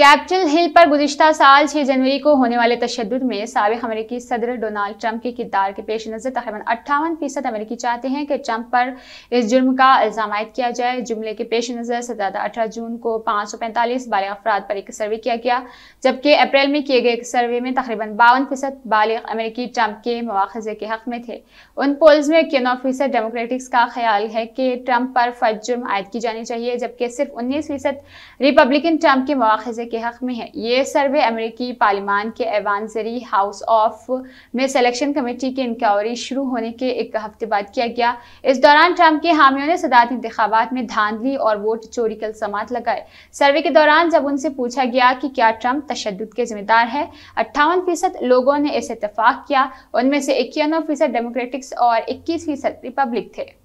capital हिल पर गुजशत साल 6 जनवरी को होने वाले तशद में सबक अमरीकी सदर डोनाल्ड ट्रंप के किरदार के पेश नज़र तकरीबन अट्ठावन फीसद अमरीकी चाहते हैं कि ट्रंप पर इस जुर्म का इल्ज़ाम आयद किया जाए जुमले के पेश नज़र से ज्यादा अठारह जून को पाँच सौ पैंतालीस बालग अफराद पर एक सर्वे किया गया जबकि अप्रैल में किए गए एक सर्वे में तकरीबन बावन फीसद बालग अमरीकी ट्रंप के मवाखजे के हक़ में थे उन पोल्स में इक्यानवे फीसद डेमोक्रेटिक्स का ख्याल है कि ट्रंप पर फर्ज जुर्म आयद की जानी चाहिए जबकि सिर्फ उन्नीस फीसद रिपब्लिकन ट्रंप के मवाखजे मुआवजे के हक़ में है ये सर्वे अमेरिकी पार्लिमान के एवान जरी हाउस ऑफ में सिलेक्शन कमेटी की इंक्वायरी शुरू होने के एक हफ्ते बाद किया गया इस दौरान ट्रंप के हामियों ने सदारत इंतबात में धांधली और वोट चोरी के इल्जाम लगाए सर्वे के दौरान जब उनसे पूछा गया कि क्या ट्रंप तशद के जिम्मेदार है अट्ठावन फीसद लोगों ने इस इतफाक़ किया उनमें से इक्यानवे फीसद डेमोक्रेटिक्स और इक्कीस फीसद रिपब्लिक थे